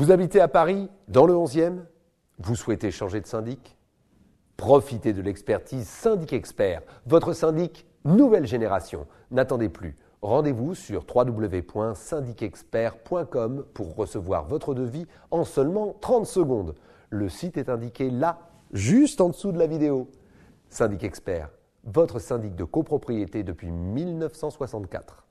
Vous habitez à Paris, dans le 11e Vous souhaitez changer de syndic Profitez de l'expertise Syndic Expert, votre syndic nouvelle génération. N'attendez plus. Rendez-vous sur www.syndicexpert.com pour recevoir votre devis en seulement 30 secondes. Le site est indiqué là, juste en dessous de la vidéo. Syndic Expert, votre syndic de copropriété depuis 1964.